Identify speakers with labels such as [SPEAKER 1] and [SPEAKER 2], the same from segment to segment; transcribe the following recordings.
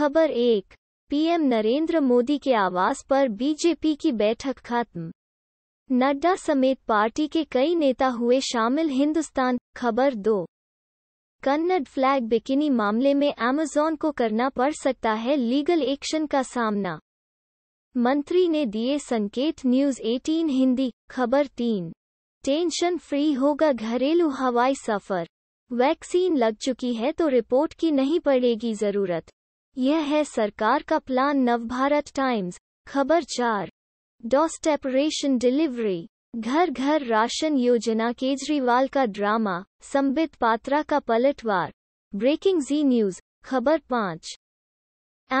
[SPEAKER 1] खबर एक पीएम नरेंद्र मोदी के आवास पर बीजेपी की बैठक खत्म नड्डा समेत पार्टी के कई नेता हुए शामिल हिंदुस्तान खबर दो कन्नड़ फ्लैग बिकिनी मामले में अमेजॉन को करना पड़ सकता है लीगल एक्शन का सामना मंत्री ने दिए संकेत न्यूज 18 हिंदी खबर तीन टेंशन फ्री होगा घरेलू हवाई सफर वैक्सीन लग चुकी है तो रिपोर्ट की नहीं पड़ेगी जरूरत यह है सरकार का प्लान नवभारत टाइम्स खबर चार डॉस्टेपरेशन डिलीवरी घर घर राशन योजना केजरीवाल का ड्रामा संबित पात्रा का पलटवार ब्रेकिंग जी न्यूज खबर पाँच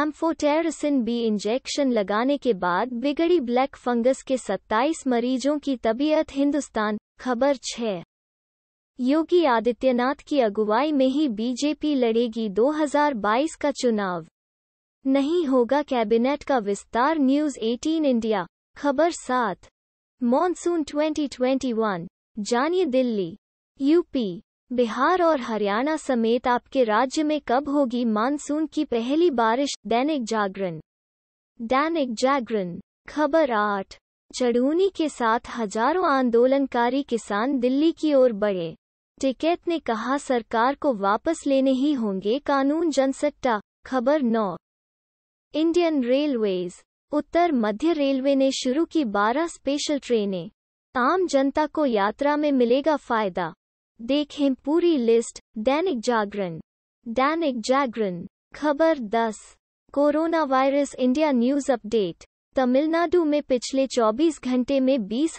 [SPEAKER 1] एम्फोटेरसिन बी इंजेक्शन लगाने के बाद बिगड़ी ब्लैक फंगस के 27 मरीजों की तबीयत हिंदुस्तान खबर छः योगी आदित्यनाथ की अगुवाई में ही बीजेपी लड़ेगी 2022 का चुनाव नहीं होगा कैबिनेट का विस्तार न्यूज 18 इंडिया खबर सात मॉनसून 2021 जानिए दिल्ली यूपी बिहार और हरियाणा समेत आपके राज्य में कब होगी मानसून की पहली बारिश दैनिक जागरण दैनिक जागरण खबर आठ चढ़ूनी के साथ हजारों आंदोलनकारी किसान दिल्ली की ओर बढ़े टिकैत ने कहा सरकार को वापस लेने ही होंगे कानून जनसट्टा खबर नौ इंडियन रेलवेज उत्तर मध्य रेलवे ने शुरू की 12 स्पेशल ट्रेनें आम जनता को यात्रा में मिलेगा फायदा देखें पूरी लिस्ट दैनिक जागरण दैनिक जागरण खबर 10 corona virus India news update Tamil Nadu में पिछले 24 घंटे में बीस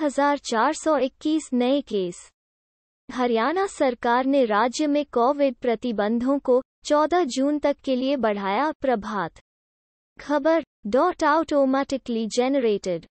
[SPEAKER 1] नए केस हरियाणा सरकार ने राज्य में कोविड प्रतिबंधों को 14 जून तक के लिए बढ़ाया प्रभात खबर डॉट आउटोमेटिकली जेनरेटेड